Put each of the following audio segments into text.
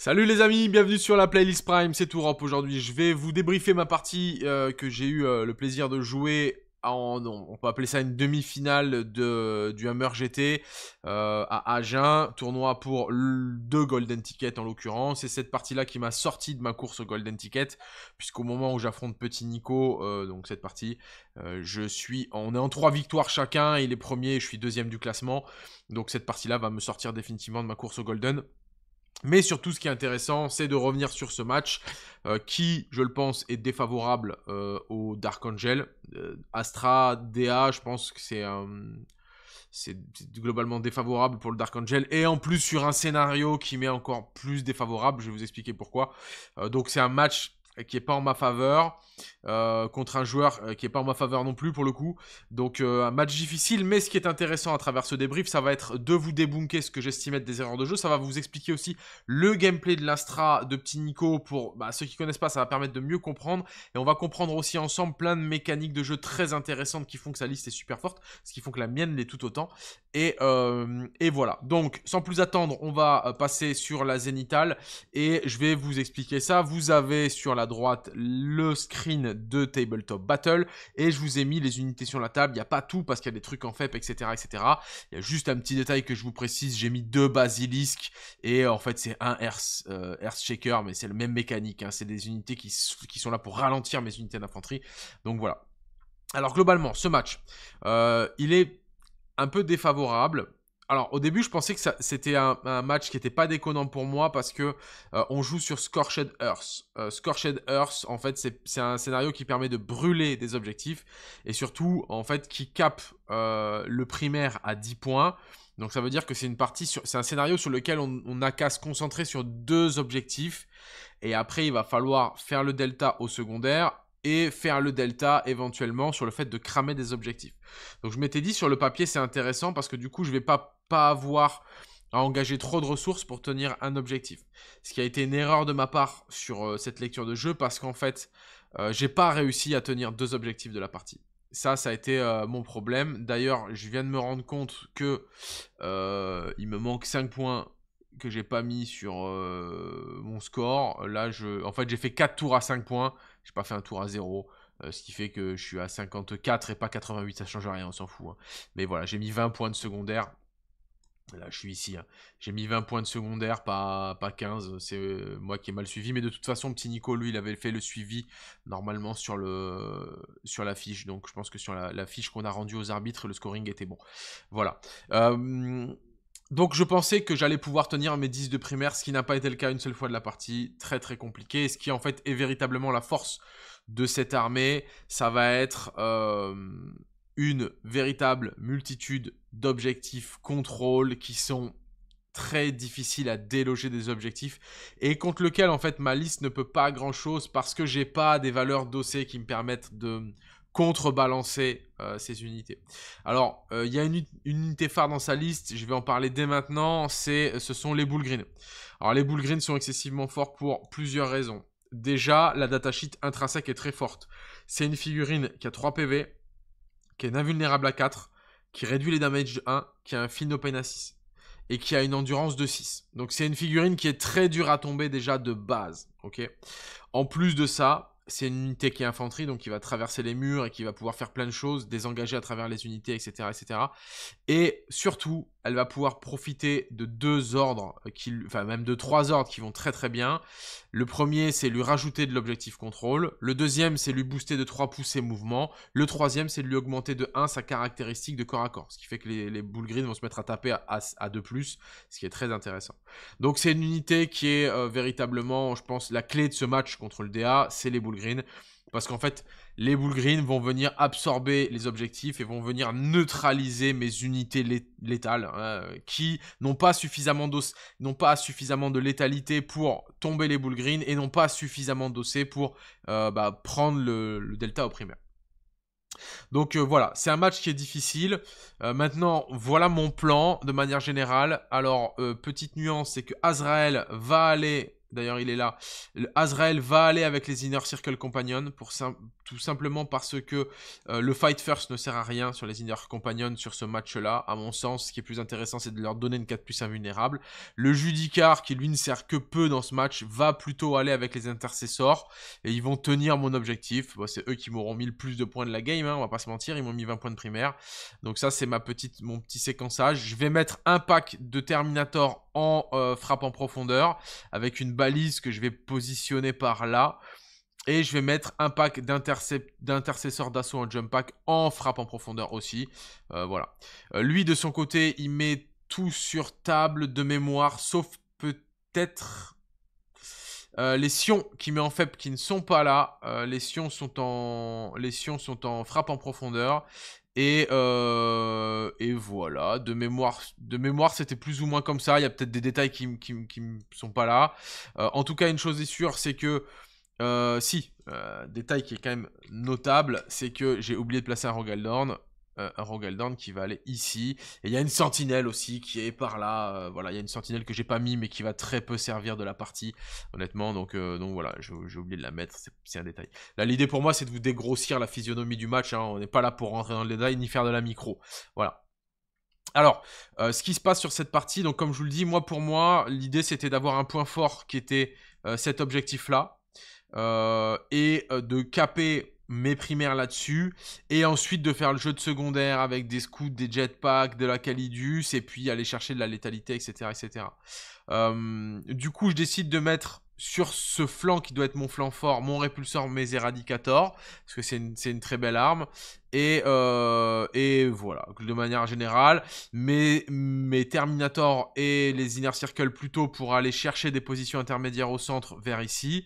Salut les amis, bienvenue sur la playlist Prime, c'est tout aujourd'hui. Je vais vous débriefer ma partie euh, que j'ai eu euh, le plaisir de jouer en, on peut appeler ça une demi-finale de, du Hammer GT euh, à Agen, tournoi pour deux Golden Tickets en l'occurrence. C'est cette partie-là qui m'a sorti de ma course au Golden Ticket, puisqu'au moment où j'affronte Petit Nico, donc cette partie, je suis, on est en trois victoires chacun, il est premier, je suis deuxième du classement. Donc cette partie-là va me sortir définitivement de ma course au Golden. Mais surtout, ce qui est intéressant, c'est de revenir sur ce match euh, qui, je le pense, est défavorable euh, au Dark Angel. Euh, Astra, DA, je pense que c'est c'est globalement défavorable pour le Dark Angel. Et en plus, sur un scénario qui m'est encore plus défavorable, je vais vous expliquer pourquoi. donc, c'est un match euh, qui est pas en ma faveur, euh, contre un joueur euh, qui est pas en ma faveur non plus pour le coup. Donc un match difficile, mais ce qui est intéressant à travers ce débrief, ça va être de vous débunker ce que j'estime être des erreurs de jeu. Ça va vous expliquer aussi le gameplay de l'Astra de Petit Nico pour bah, ceux qui ne connaissent pas, ça va permettre de mieux comprendre. Et on va comprendre aussi ensemble plein de mécaniques de jeu très intéressantes qui font que sa liste est super forte, ce qui font que la mienne l'est tout autant. Et, voilà. Donc sans plus attendre, on va passer sur la Zénithal et je vais vous expliquer ça. Vous avez sur la droite le screen de Tabletop Battle. Et je vous ai mis les unités sur la table. Il n'y a pas tout parce qu'il y a des trucs en FEP, etc., etc. Il y a juste un petit détail que je vous précise. J'ai mis deux basilisques et en fait c'est un euh, Earth, Shaker, mais c'est le même mécanique. Hein. C'est des unités qui, sont là pour ralentir mes unités d'infanterie. Donc voilà. Alors globalement, ce match, euh, il est un peu défavorable alors au début, je pensais que c'était un, match qui n'était pas déconnant pour moi parce que euh, on joue sur Scorched Earth. Euh, Scorched Earth, en fait, c'est un scénario qui permet de brûler des objectifs et surtout, en fait, qui cap euh, le primaire à 10 points. Donc ça veut dire que c'est une partie sur, c'est un scénario sur lequel on, on a qu'à se concentrer sur deux objectifs et après il va falloir faire le delta au secondaire, et faire le delta éventuellement sur le fait de cramer des objectifs. Donc je m'étais dit sur le papier c'est intéressant parce que du coup je vais pas, pas avoir à engager trop de ressources pour tenir un objectif. Ce qui a été une erreur de ma part sur euh, cette lecture de jeu parce qu'en fait euh, j'ai pas réussi à tenir deux objectifs de la partie. Ça, ça a été euh, mon problème. D'ailleurs, je viens de me rendre compte que euh, il me manque 5 points que j'ai pas mis sur mon score. Là, je... en fait, j'ai fait 4 tours à 5 points j'ai pas fait un tour à 0, euh, ce qui fait que je suis à 54 et pas 88, ça change rien, on s'en fout. Hein. Mais voilà, j'ai mis 20 points de secondaire. Là, je suis ici. Hein. J'ai mis 20 points de secondaire, pas, 15. C'est euh, moi qui ai mal suivi. Mais de toute façon, petit Nico, lui, il avait fait le suivi normalement sur, le, sur la fiche. Donc, je pense que sur la, fiche qu'on a rendue aux arbitres, le scoring était bon. Voilà. Euh, donc je pensais que j'allais pouvoir tenir mes 10 de primaire, ce qui n'a pas été le cas une seule fois de la partie, très très compliqué, ce qui en fait est véritablement la force de cette armée, ça va être euh, une véritable multitude d'objectifs contrôle qui sont très difficiles à déloger des objectifs et contre lequel en fait ma liste ne peut pas grand chose parce que j'ai pas des valeurs d'OC qui me permettent de contrebalancer ces euh, unités. Alors, euh, il y a une, unité phare dans sa liste, je vais en parler dès maintenant, c'est, ce sont les boules green. Alors, les boules green sont excessivement forts pour plusieurs raisons. Déjà, la datasheet intrinsèque est très forte. C'est une figurine qui a 3 PV, qui est invulnérable à 4, qui réduit les damages de 1, qui a un fin open à 6 et qui a une endurance de 6. Donc c'est une figurine qui est très dure à tomber déjà de base. en plus de ça, c'est une unité qui est infanterie, donc qui va traverser les murs et qui va pouvoir faire plein de choses, désengager à travers les unités, etc. etc. Et surtout, elle va pouvoir profiter de deux ordres, enfin même de trois ordres qui vont très très bien. Le premier, c'est lui rajouter de l'objectif contrôle. Le deuxième, c'est lui booster de 3 pouces ses mouvements. Le troisième, c'est lui augmenter de 1 sa caractéristique de corps à corps, ce qui fait que les, les boules vont se mettre à taper à, à, 2 plus, ce qui est très intéressant. Donc c'est une unité qui est euh, véritablement, je pense, la clé de ce match contre le DA, c'est les boules green. Parce qu'en fait, les boules green vont venir absorber les objectifs et vont venir neutraliser mes unités létales hein, qui n'ont pas suffisamment n'ont pas suffisamment de létalité pour tomber les boules green et n'ont pas suffisamment d'ossé pour euh, bah, prendre le, delta au primaire. Donc euh, voilà, c'est un match qui est difficile. Euh, maintenant, voilà mon plan de manière générale. Alors, petite nuance, c'est que Azrael va aller D'ailleurs, il est là. Azrael va aller avec les Inner Circle Companions pour, tout simplement parce que euh, le fight first ne sert à rien sur les Inner Companions sur ce match-là. À mon sens, ce qui est plus intéressant, c'est de leur donner une 4 plus invulnérable. Le Judicar, qui lui ne sert que peu dans ce match, va plutôt aller avec les intercessors et ils vont tenir mon objectif. Bah, c'est eux qui m'auront mis le plus de points de la game, hein, on va pas se mentir, ils m'ont mis 20 points de primaire. Donc ça, c'est ma petite, mon petit séquençage. Je vais mettre un pack de Terminator en euh, frappe en profondeur avec une balise que je vais positionner par là. Et je vais mettre un pack d'intercesseurs d'assaut en jump pack en frappe en profondeur aussi. Euh, voilà. Euh, lui, de son côté, il met tout sur table de mémoire, sauf peut-être euh, les sions qui met en faible qui ne sont pas là. les, sions sont en... les sont en frappe en profondeur. Et, et voilà, de mémoire, de mémoire c'était plus ou moins comme ça. Il y a peut-être des détails qui ne qui sont pas là. en tout cas, une chose est sûre, c'est que euh, si, euh, détail qui est quand même notable, c'est que j'ai oublié de placer un Rogaldorn. Euh, un Rogaldorn qui va aller ici. Et il y a une sentinelle aussi qui est par là. voilà, il y a une sentinelle que j'ai pas mis mais qui va très peu servir de la partie, honnêtement. Donc, donc voilà, j'ai oublié de la mettre, c'est un détail. Là, l'idée pour moi, c'est de vous dégrossir la physionomie du match. Hein. On n'est pas là pour rentrer dans le détail ni faire de la micro. Voilà, alors, ce qui se passe sur cette partie, donc comme je vous le dis, moi pour moi, l'idée c'était d'avoir un point fort qui était cet objectif-là. Euh, et euh, de caper mes primaires là-dessus, et ensuite de faire le jeu de secondaire avec des scouts, des jetpacks, de la calidus, et puis aller chercher de la létalité, etc. etc. Euh, du coup, je décide de mettre sur ce flanc qui doit être mon flanc fort, mon répulseur, mes éradicators, parce que c'est une, très belle arme. Et, euh, et voilà, de manière générale, mes, mes terminators et les Inner Circle plutôt pour aller chercher des positions intermédiaires au centre vers ici.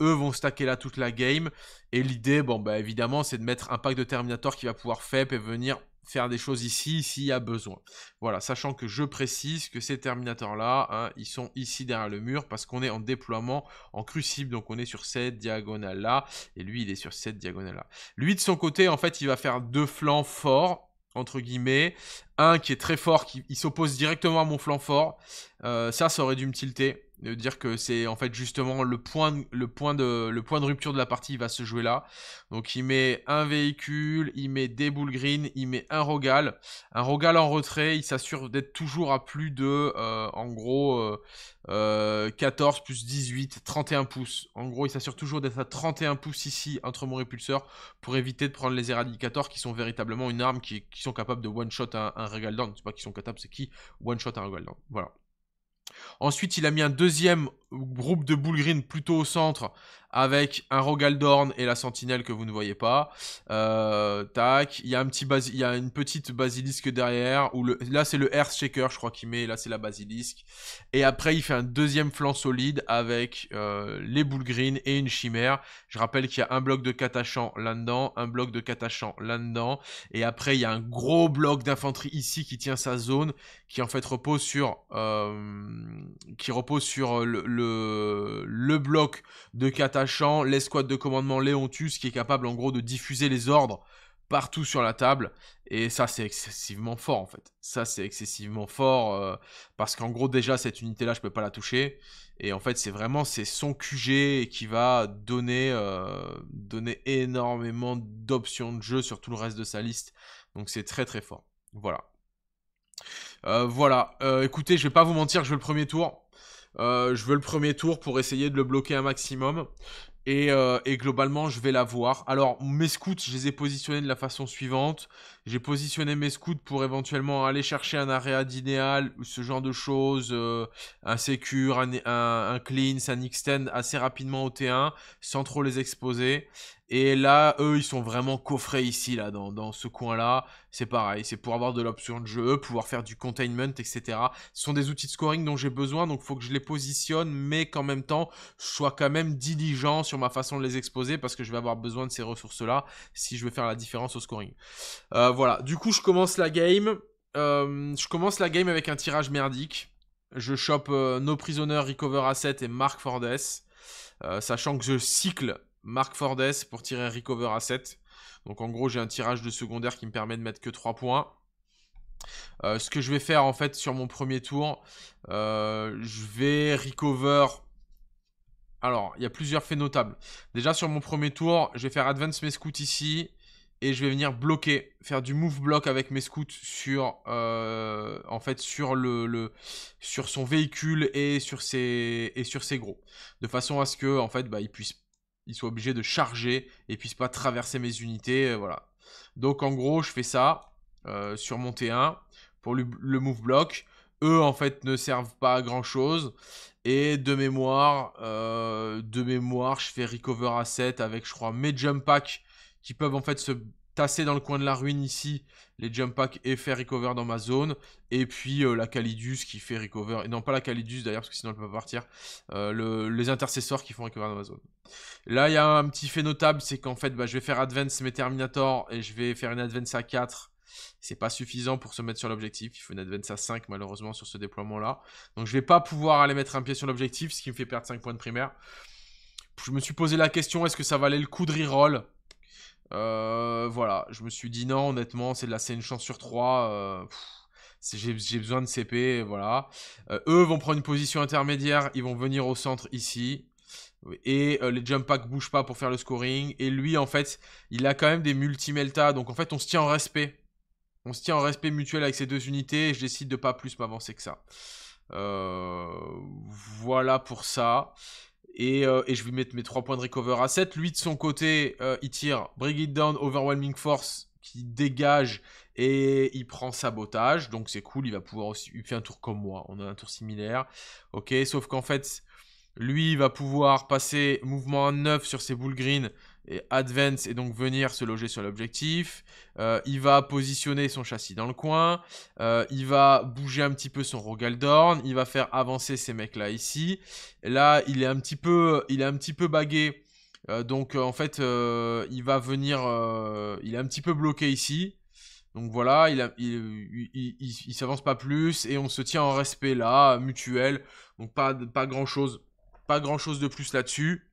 Eux vont stacker là toute la game. Et l'idée, bon bah évidemment, c'est de mettre un pack de terminators qui va pouvoir FEP et venir faire des choses ici s'il y a besoin. Voilà, sachant que je précise que ces terminateurs là hein, ils sont ici derrière le mur parce qu'on est en déploiement en crucible, donc on est sur cette diagonale-là, et lui, il est sur cette diagonale-là. Lui, de son côté, en fait, il va faire deux flancs forts, entre guillemets, un qui est très fort, qui s'oppose directement à mon flanc fort, euh, ça, ça aurait dû me tilter, de dire que c'est en fait justement le point, le, point de, le point de rupture de la partie va se jouer là. Donc il met un véhicule, il met des boules green, il met un rogal. Un rogal en retrait, il s'assure d'être toujours à plus de euh, en gros 14 euh, euh, plus 18, 31 pouces. En gros, il s'assure toujours d'être à 31 pouces ici entre mon répulseur pour éviter de prendre les éradicateurs qui sont véritablement une arme qui, sont capables de one-shot un, un regal down. C'est pas qu'ils sont capables, c'est qui one-shot un regal down. Voilà. Ensuite, il a mis un deuxième groupe de Bull Green plutôt au centre avec un Rogaldorn et la sentinelle que vous ne voyez pas. Euh, tac, il y a un petit il y a une petite basilisque derrière où le, là c'est le Earth Shaker je crois qu'il met, là c'est la basilisque. Et après il fait un deuxième flanc solide avec euh, les Bull Green et une chimère. Je rappelle qu'il y a un bloc de catachan là-dedans, un bloc de catachan là-dedans et après il y a un gros bloc d'infanterie ici qui tient sa zone qui en fait repose sur euh, qui repose sur le le, bloc de Katachan, l'escouade de commandement Léontus qui est capable en gros de diffuser les ordres partout sur la table. Et ça, c'est excessivement fort, en fait. Ça, c'est excessivement fort, euh, parce qu'en gros, déjà, cette unité-là, je peux pas la toucher. Et en fait, c'est vraiment, c'est son QG qui va donner, euh, donner énormément d'options de jeu sur tout le reste de sa liste. Donc, c'est très, très fort. Voilà. Euh, voilà. écoutez, je vais pas vous mentir, je veux le premier tour. Euh, je veux le premier tour pour essayer de le bloquer un maximum. Euh, et, globalement, je vais l'avoir. Alors, mes scouts, je les ai positionnés de la façon suivante. J'ai positionné mes scouts pour éventuellement aller chercher un arrêt ou ce genre de choses, euh, un secure, un, clean, un, extend assez rapidement au T1, sans trop les exposer. Et là, eux, ils sont vraiment coffrés ici, là, dans, dans ce coin-là. C'est pareil, c'est pour avoir de l'option de jeu, pouvoir faire du containment, etc. Ce sont des outils de scoring dont j'ai besoin, donc il faut que je les positionne, mais qu'en même temps, je sois quand même diligent sur ma façon de les exposer, parce que je vais avoir besoin de ces ressources-là si je veux faire la différence au scoring. Euh, voilà, du coup, je commence la game. Euh, je commence la game avec un tirage merdique. Je chope euh, No Prisoner, Recover Asset et Mark Fordes. Euh, sachant que je cycle Mark Fordes pour tirer Recover Asset. Donc en gros, j'ai un tirage de secondaire qui me permet de mettre que 3 points. ce que je vais faire en fait sur mon premier tour, je vais recover. Alors, il y a plusieurs faits notables. Déjà sur mon premier tour, je vais faire Advance scouts ici et je vais venir bloquer, faire du move block avec mes scouts sur, euh, en fait, sur le, sur son véhicule et sur ses, et sur ses gros, de façon à ce que, en fait, bah, soit obligé de charger et puisse pas traverser mes unités, euh, voilà. Donc en gros, je fais ça euh, sur mon T1 pour le, move block. Eux, en fait, ne servent pas à grand chose. Et de mémoire, de mémoire, je fais recover à 7 avec, je crois, mes jump packs qui peuvent en fait se tasser dans le coin de la ruine ici les jump packs et faire recover dans ma zone. Et puis euh, la Calidus qui fait recover. Et non, pas la Calidus d'ailleurs, parce que sinon elle peut pas partir. Euh, les intercesseurs qui font recover dans ma zone. Là, il y a un petit fait notable, c'est qu'en fait, bah, je vais faire advance mes Terminator et je vais faire une advance à 4. C'est pas suffisant pour se mettre sur l'objectif. Il faut une advance à 5 malheureusement sur ce déploiement-là. Donc je vais pas pouvoir aller mettre un pied sur l'objectif, ce qui me fait perdre 5 points de primaire. Je me suis posé la question, est-ce que ça valait le coup de reroll euh, voilà, je me suis dit non, honnêtement, c'est de la une chance sur 3, euh, j'ai besoin de CP, voilà. Euh, eux vont prendre une position intermédiaire, ils vont venir au centre ici. Et les jump packs bougent pas pour faire le scoring. Et lui, en fait, il a quand même des multi meltas Donc en fait, on se tient en respect. On se tient en respect mutuel avec ces deux unités. Et je décide de pas plus m'avancer que ça. voilà pour ça. Euh, et, je vais mettre mes 3 points de recover à 7. Lui, de son côté, euh, il tire Bring It Down, Overwhelming Force, qui dégage et il prend Sabotage. Donc c'est cool, il va pouvoir aussi... Il fait un tour comme moi, on a un tour similaire. Ok, sauf qu'en fait, lui, il va pouvoir passer mouvement à 9 sur ses Bull green et advance et donc venir se loger sur l'objectif. Euh, il va positionner son châssis dans le coin. Euh, il va bouger un petit peu son Rogaldorn. Il va faire avancer ces mecs là ici. Là, il est un petit peu, il est un petit peu bagué. Euh, donc en fait, il va venir, il est un petit peu bloqué ici. Donc voilà, il, il, s'avance pas plus et on se tient en respect là, mutuel. Donc pas, pas grand chose, pas grand chose de plus là-dessus.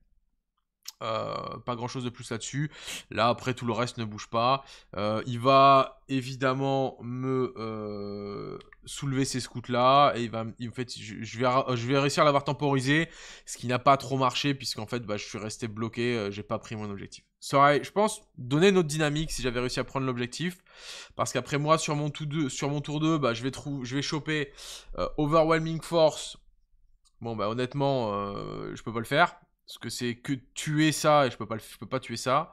Euh, pas grand chose de plus là-dessus. Là, après, tout le reste ne bouge pas. Euh, il va évidemment me euh, soulever ces scouts-là. Et il va, en fait, je, vais, je vais réussir à l'avoir temporisé. Ce qui n'a pas trop marché, puisqu'en fait, bah, je suis resté bloqué. Euh, j'ai pas pris mon objectif. Ça aurait, je pense, donné notre dynamique si j'avais réussi à prendre l'objectif. Parce qu'après moi, sur mon, deux, tour 2, bah, je, vais je vais choper Overwhelming Force. Bon, bah honnêtement, je peux pas le faire. Parce que c'est que tuer ça, et je peux pas, peux pas tuer ça.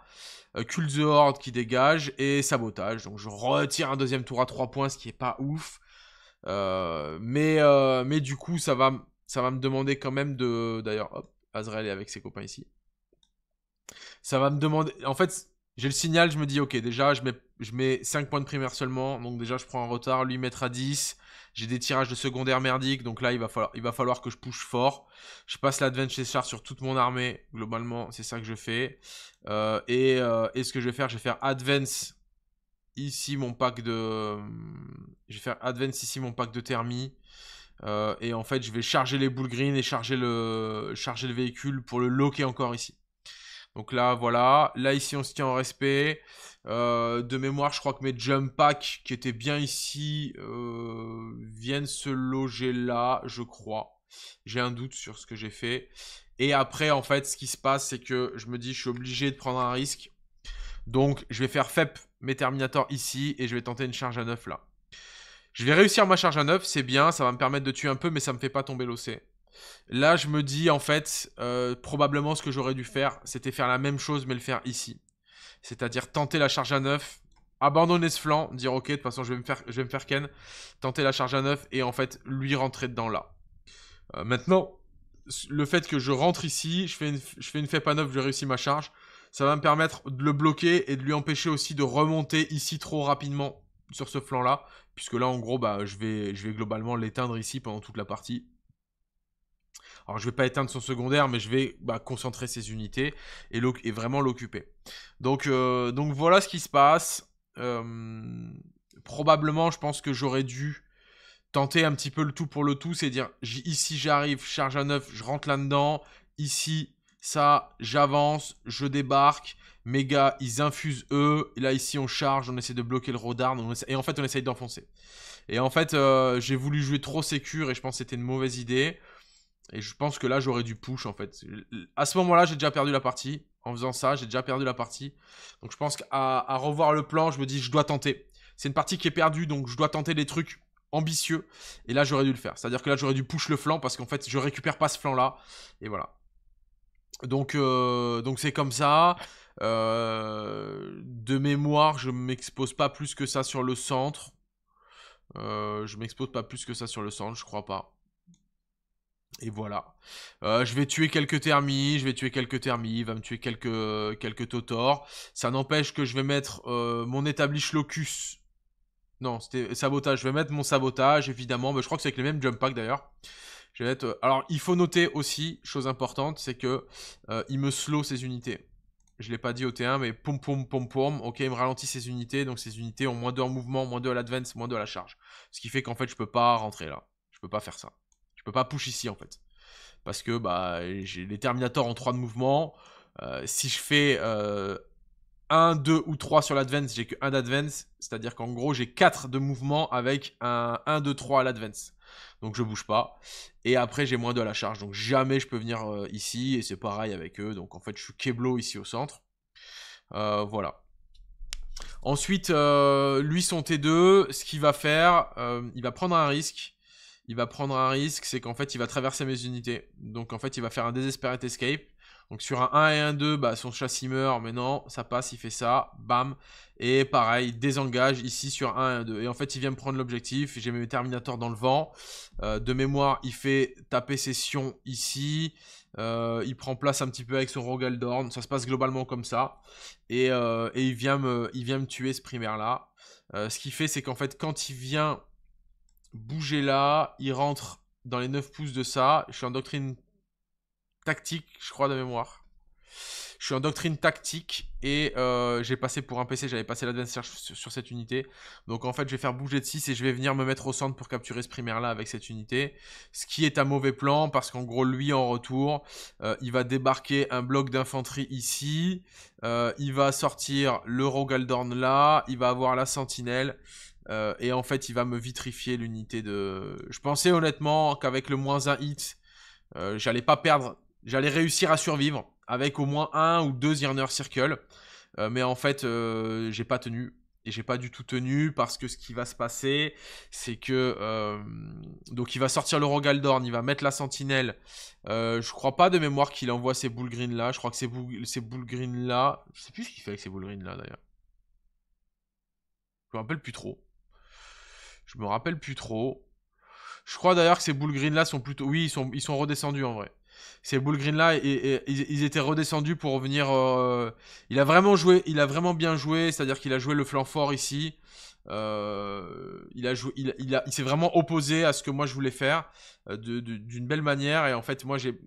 Euh, the Horde qui dégage, et Sabotage. Donc je retire un deuxième tour à 3 points, ce qui est pas ouf. Euh, mais, euh, mais du coup, ça va, ça va me demander quand même de... D'ailleurs, hop, Azrael est avec ses copains ici. Ça va me demander... En fait, j'ai le signal, je me dis, ok, déjà, je mets, je mets 5 points de primaire seulement. Donc déjà, je prends un retard, lui mettre à 10. J'ai des tirages de secondaire merdique, donc là, il va falloir, il va falloir que je push fort. Je passe l'Adventure Char sur toute mon armée. Globalement, c'est ça que je fais. Euh, euh, et, ce que je vais faire, je vais faire Advance ici mon pack de... Je vais faire Advance ici mon pack de thermie. Euh, et en fait, je vais charger les boules green et charger le, charger le véhicule pour le loquer encore ici. Donc là, voilà. Là, ici, on se tient en respect. Euh, de mémoire, je crois que mes jump packs qui étaient bien ici euh, viennent se loger là, je crois. J'ai un doute sur ce que j'ai fait. Et après, en fait, ce qui se passe, c'est que je me dis, je suis obligé de prendre un risque. Donc, je vais faire FEP mes Terminators ici et je vais tenter une charge à 9 là. Je vais réussir ma charge à neuf, c'est bien, ça va me permettre de tuer un peu, mais ça me fait pas tomber l'OC. Là, je me dis, en fait, euh, probablement ce que j'aurais dû faire, c'était faire la même chose, mais le faire ici. C'est-à-dire tenter la charge à neuf, abandonner ce flanc, dire ok, de toute façon je vais me faire, je vais me ken, tenter la charge à neuf et en fait lui rentrer dedans là. Euh, maintenant, le fait que je rentre ici, je fais une, je fais une à neuf, je réussis ma charge, ça va me permettre de le bloquer et de lui empêcher aussi de remonter ici trop rapidement sur ce flanc là, puisque là en gros bah, je, vais, je vais globalement l'éteindre ici pendant toute la partie alors je vais pas éteindre son secondaire, mais je vais bah, concentrer ses unités et, est vraiment l'occuper. Donc, euh, donc voilà ce qui se passe. Euh, probablement, je pense que j'aurais dû tenter un petit peu le tout pour le tout, c'est dire ici j'arrive, charge à neuf, je rentre là-dedans, ici ça, j'avance, je débarque, mes gars, ils infusent eux. là, ici, on charge, on essaie de bloquer le rodard. Et en fait, on essaye d'enfoncer. Et en fait, euh, j'ai voulu jouer trop sécure et je pense que c'était une mauvaise idée. Et je pense que là, j'aurais dû push en fait. À ce moment-là, j'ai déjà perdu la partie. En faisant ça, j'ai déjà perdu la partie. Donc je pense qu'à revoir le plan, je me dis, je dois tenter. C'est une partie qui est perdue, donc je dois tenter des trucs ambitieux. Et là, j'aurais dû le faire. C'est-à-dire que là, j'aurais dû push le flanc parce qu'en fait, je récupère pas ce flanc-là. Et voilà. Donc, euh, donc c'est comme ça. Euh, de mémoire, je m'expose pas plus que ça sur le centre. Euh, je m'expose pas plus que ça sur le centre, je crois pas. Et voilà. Euh, je vais tuer quelques thermies, je vais tuer quelques thermies, il va me tuer quelques, quelques totors. Ça n'empêche que je vais mettre euh, mon établish locus. Non, c'était euh, sabotage. Je vais mettre mon sabotage, évidemment. Mais bah, je crois que c'est avec les mêmes jump packs d'ailleurs. Alors, il faut noter aussi, chose importante, c'est que il me slow ses unités. Je ne l'ai pas dit au T1, mais pom pom pom pom. Ok, il me ralentit ses unités. Donc, ses unités ont moins de mouvement, moins de l'advance, moins de la charge. Ce qui fait qu'en fait, je ne peux pas rentrer là. Je ne peux pas faire ça pas push ici en fait. Parce que bah, j'ai les Terminators en 3 de mouvement. Euh, si je fais 1, euh, 2 ou 3 sur l'advance, j'ai que 1 d'advance. C'est-à-dire qu'en gros, j'ai 4 de mouvement avec un 1, 2, 3 à l'advance. Donc je bouge pas. Et après, j'ai moins de à la charge. Donc jamais je peux venir euh, ici. Et c'est pareil avec eux. Donc en fait, je suis Keblo ici au centre. voilà. Ensuite, lui, son T2, ce qu'il va faire, il va prendre un risque il va prendre un risque, c'est qu'en fait, il va traverser mes unités. Donc, en fait, il va faire un désespéré escape. Donc, sur un 1 et un 2, bah, son châssis meurt, mais non, ça passe, il fait ça, bam. Et pareil, il désengage ici sur 1 et 2. Et en fait, il vient me prendre l'objectif, j'ai mes Terminator dans le vent. Euh, de mémoire, il fait taper session ici. Euh, il prend place un petit peu avec son Rogaldorn, ça se passe globalement comme ça. Et, euh, et il, vient me, il vient me tuer ce primaire-là. ce qu'il fait, c'est qu'en fait, quand il vient bouger là, il rentre dans les 9 pouces de ça. Je suis en doctrine tactique, je crois, de mémoire. Je suis en doctrine tactique et euh, j'ai passé pour un PC, j'avais passé l'advance sur, cette unité. Donc en fait, je vais faire bouger de 6 et je vais venir me mettre au centre pour capturer ce primaire-là avec cette unité. Ce qui est un mauvais plan parce qu'en gros, lui, en retour, euh, il va débarquer un bloc d'infanterie ici. Euh, il va sortir le Rogaldorn là. Il va avoir la sentinelle. Euh, et en fait, il va me vitrifier l'unité de... Je pensais honnêtement qu'avec le moins un hit, euh, j'allais pas perdre. J'allais réussir à survivre avec au moins un ou deux Irner Circle. Euh, mais en fait, j'ai pas tenu. Et j'ai pas du tout tenu parce que ce qui va se passer, c'est que... donc il va sortir le Rogaldorn, il va mettre la sentinelle. je crois pas de mémoire qu'il envoie ces bull green là. Je crois que ces, bull green là... Je sais plus ce qu'il fait avec ces bull green là d'ailleurs. Je me rappelle plus trop. Je me rappelle plus trop. Je crois d'ailleurs que ces boules green là sont plutôt. Oui, ils sont, ils sont redescendus en vrai. Ces boules green là, et, ils étaient redescendus pour revenir. Euh, il a vraiment joué, il a vraiment bien joué, c'est-à-dire qu'il a joué le flanc fort ici. Euh, il a joué, il, il, s'est vraiment opposé à ce que moi je voulais faire euh, d'une belle manière. Et en fait, moi j'ai,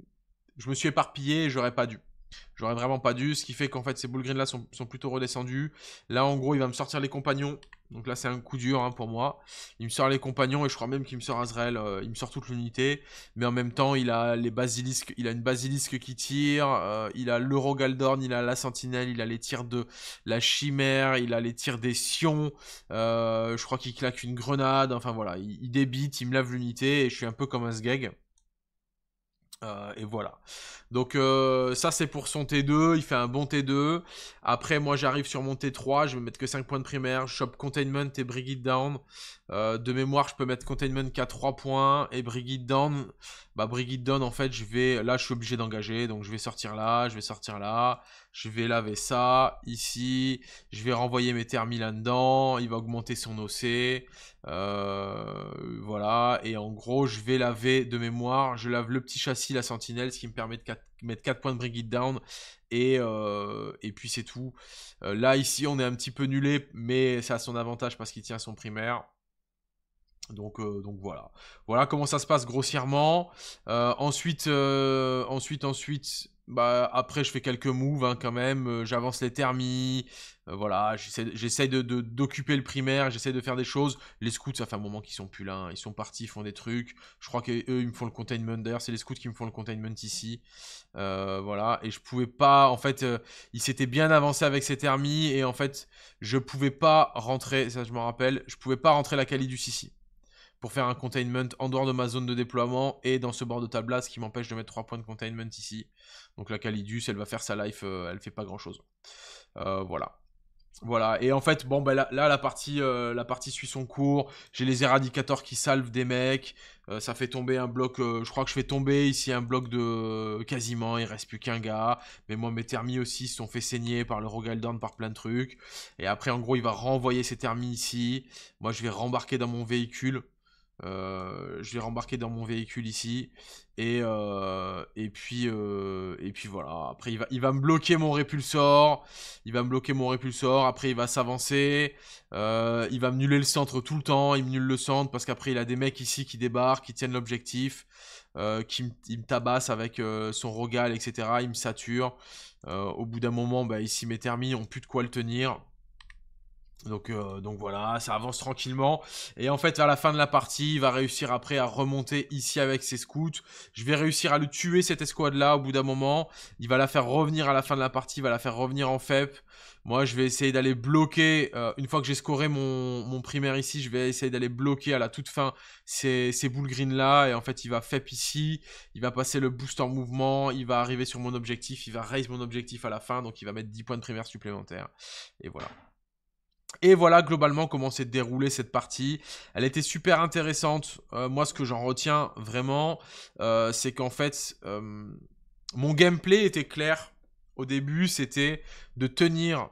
je me suis éparpillé et j'aurais pas dû. J'aurais vraiment pas dû, ce qui fait qu'en fait ces boules green là sont, plutôt redescendus. Là en gros, il va me sortir les compagnons. Donc là, c'est un coup dur hein, pour moi. Il me sort les compagnons et je crois même qu'il me sort Azrael. Euh, il me sort toute l'unité. Mais en même temps, il a les basilisques. Il a une basilisque qui tire. Euh, il a l'Eurogaldorn. Il a la sentinelle. Il a les tirs de la chimère. Il a les tirs des sions. Euh, je crois qu'il claque une grenade. Enfin voilà. Il, débite. Il me lave l'unité. Et je suis un peu comme un sgeg. Euh, et voilà. Donc euh, ça c'est pour son T2, il fait un bon T2. Après moi j'arrive sur mon T3, je vais mettre que 5 points de primaire, je chope Containment et Brigitte Down. Euh, de mémoire je peux mettre Containment qu'à 3 points et Brigitte Down. Bah Brigitte Down en fait je vais, là je suis obligé d'engager, donc je vais sortir là, je vais sortir là je vais laver ça ici, je vais renvoyer mes thermis là-dedans, il va augmenter son OC, euh, voilà, et en gros, je vais laver de mémoire, je lave le petit châssis, la sentinelle, ce qui me permet de mettre 4 points de bring down, et, euh, et puis c'est tout. Euh, là, ici, on est un petit peu nulé, mais c'est à son avantage parce qu'il tient son primaire. Donc, donc, voilà. Voilà comment ça se passe grossièrement. ensuite, ensuite, ensuite, bah, après, je fais quelques moves hein, quand même. Euh, j'avance les thermies. Euh, voilà, j'essaie d'occuper de, le primaire. J'essaie de faire des choses. Les scouts, ça fait un moment qu'ils sont plus là. Hein, ils sont partis, ils font des trucs. Je crois qu'eux, ils me font le containment. D'ailleurs, c'est les scouts qui me font le containment ici. Euh, voilà, et je pouvais pas. En fait, ils s'étaient bien avancés avec ces thermies. Et en fait, je pouvais pas rentrer. Ça, je m'en rappelle. Je pouvais pas rentrer la Calidus du pour faire un containment en dehors de ma zone de déploiement et dans ce bord de table ce qui m'empêche de mettre 3 points de containment ici. Donc la Calidus, elle va faire sa life, euh, elle fait pas grand-chose. Euh, voilà. Voilà, et en fait, bon, bah, là, la, partie, euh, la partie suit son cours. J'ai les éradicateurs qui salvent des mecs. ça fait tomber un bloc, je crois que je fais tomber ici un bloc de quasiment, il reste plus qu'un gars. Mais moi, mes thermis aussi sont fait saigner par le Rogaldorn, par plein de trucs. Et après, en gros, il va renvoyer ses thermis ici. Moi, je vais rembarquer dans mon véhicule. Euh, je l'ai rembarqué dans mon véhicule ici. Et, euh, et, puis, euh, et puis voilà. Après, il va, il va me bloquer mon répulsor. Il va me bloquer mon répulsor. Après, il va s'avancer. il va me nuler le centre tout le temps. Il me nule le centre parce qu'après, il a des mecs ici qui débarquent, qui tiennent l'objectif. Euh, qui me tabasse avec son rogal, etc. Il me sature. au bout d'un moment, bah, ici mes thermies ont plus de quoi le tenir. Donc, euh, donc voilà, ça avance tranquillement. Et en fait, vers la fin de la partie, il va réussir après à remonter ici avec ses scouts. Je vais réussir à le tuer, cette escouade-là, au bout d'un moment. Il va la faire revenir à la fin de la partie, il va la faire revenir en FEP. Moi, je vais essayer d'aller bloquer, euh, une fois que j'ai scoré mon, primaire ici, je vais essayer d'aller bloquer à la toute fin ces, ces boules green là. Et en fait, il va FEP ici, il va passer le boost en mouvement, il va arriver sur mon objectif, il va raise mon objectif à la fin. Donc, il va mettre 10 points de primaire supplémentaires. Et voilà. Et voilà globalement comment s'est déroulée cette partie. Elle était super intéressante. Euh, moi, ce que j'en retiens vraiment, euh, c'est qu'en fait, euh, mon gameplay était clair. Au début, c'était de tenir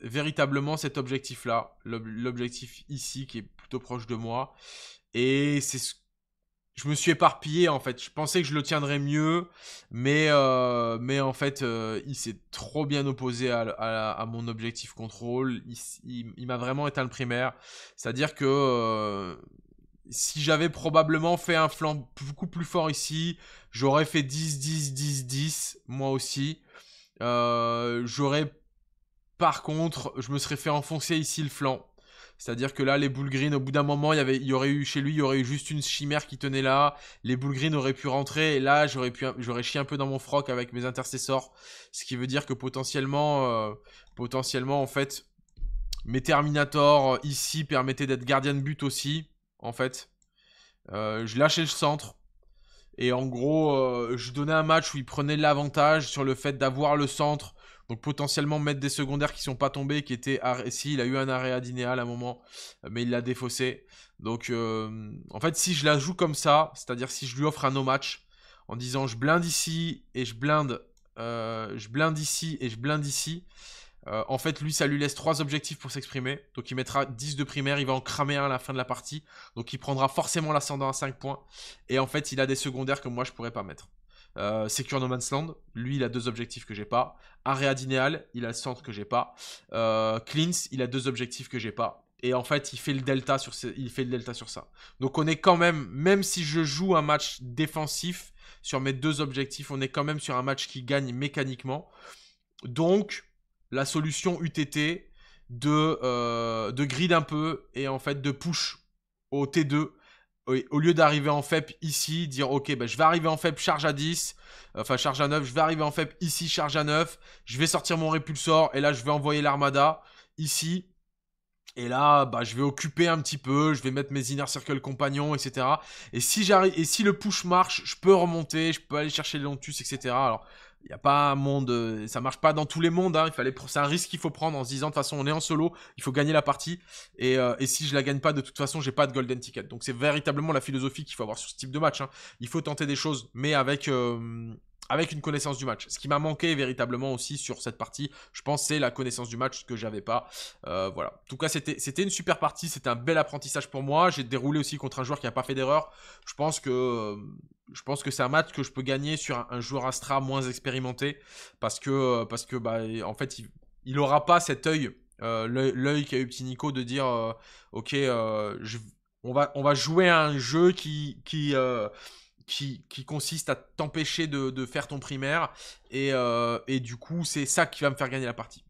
véritablement cet objectif-là, l'objectif ici qui est plutôt proche de moi. Et c'est ce je me suis éparpillé en fait. Je pensais que je le tiendrais mieux, mais, euh, mais en fait, euh, il s'est trop bien opposé à, mon objectif contrôle. Il, m'a vraiment éteint le primaire. C'est-à-dire que euh, si j'avais probablement fait un flanc beaucoup plus fort ici, j'aurais fait 10, 10, 10, 10, moi aussi. j'aurais, par contre, je me serais fait enfoncer ici le flanc. C'est-à-dire que là, les boules green, au bout d'un moment, il y, avait, il aurait eu chez lui, il y aurait eu juste une chimère qui tenait là. Les boules green auraient pu rentrer. Et là, j'aurais pu, j'aurais chié un peu dans mon froc avec mes intercesseurs. Ce qui veut dire que potentiellement, euh, potentiellement, en fait, mes Terminator euh, ici permettaient d'être gardien de but aussi, en fait. Euh, je lâchais le centre. Et en gros, je donnais un match où il prenait l'avantage sur le fait d'avoir le centre, donc potentiellement mettre des secondaires qui sont pas tombés, qui étaient... Si, il a eu un arrêt à à un moment, euh, mais il l'a défaussé. Donc euh, en fait, si je la joue comme ça, c'est-à-dire si je lui offre un no match, en disant je blinde ici et je blinde, euh, je blinde ici et je blinde ici, en fait, lui, ça lui laisse trois objectifs pour s'exprimer. Donc, il mettra 10 de primaire, il va en cramer un à la fin de la partie. Donc, il prendra forcément l'ascendant à 5 points. Et en fait, il a des secondaires que moi, je pourrais pas mettre. Euh, Secure No Man's Land, lui il a deux objectifs que j'ai pas. Area Dineal, il a le centre que j'ai pas. Euh, Cleans, il a deux objectifs que j'ai pas. Et en fait, il fait, le delta sur il fait le delta sur ça. Donc on est quand même, même si je joue un match défensif sur mes deux objectifs, on est quand même sur un match qui gagne mécaniquement. Donc la solution UTT de, euh, de grid un peu et en fait de push au T2 au lieu d'arriver en FEP ici, dire ok, bah, je vais arriver en FEP, charge à 10, enfin charge à 9, je vais arriver en FEP ici, charge à 9, je vais sortir mon répulsor et là je vais envoyer l'armada ici. Et là, bah, je vais occuper un petit peu, je vais mettre mes inner circle compagnons, etc. Et si j'arrive, et si le push marche, je peux remonter, je peux aller chercher les lontus, etc. Alors, il n'y a pas un monde, euh, ça marche pas dans tous les mondes. Hein. Il fallait, c'est un risque qu'il faut prendre en se disant de toute façon on est en solo, il faut gagner la partie et, euh, et si je la gagne pas de toute façon j'ai pas de golden ticket. Donc c'est véritablement la philosophie qu'il faut avoir sur ce type de match. Hein. Il faut tenter des choses, mais avec euh, avec une connaissance du match. Ce qui m'a manqué véritablement aussi sur cette partie, je pense, c'est la connaissance du match que j'avais pas. voilà. En tout cas, c'était c'était une super partie, c'était un bel apprentissage pour moi. J'ai déroulé aussi contre un joueur qui n'a pas fait d'erreur. Je pense que je pense que c'est un match que je peux gagner sur un, joueur Astra moins expérimenté parce que, euh, parce que bah, en fait, il n'aura pas cet œil, euh, l'œil qu'a eu Petit Nico de dire euh, Ok, euh, on, va, on va jouer un jeu qui. qui qui, consiste à t'empêcher de, faire ton primaire. Et, et du coup, c'est ça qui va me faire gagner la partie.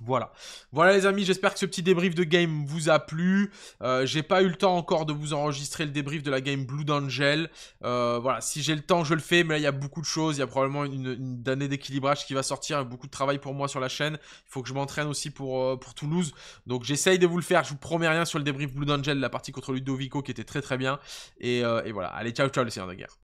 Voilà. Voilà les amis, j'espère que ce petit débrief de game vous a plu. Euh, j'ai pas eu le temps encore de vous enregistrer le débrief de la game Blue Angel. Euh, voilà, si j'ai le temps, je le fais, mais là il y a beaucoup de choses, il y a probablement une, année d'équilibrage qui va sortir, beaucoup de travail pour moi sur la chaîne. Il faut que je m'entraîne aussi pour, euh, pour Toulouse. Donc j'essaye de vous le faire, je vous promets rien sur le débrief Blue Angel, la partie contre Ludovico qui était très très bien. Et, euh, et voilà, allez ciao ciao les seigneurs de guerre.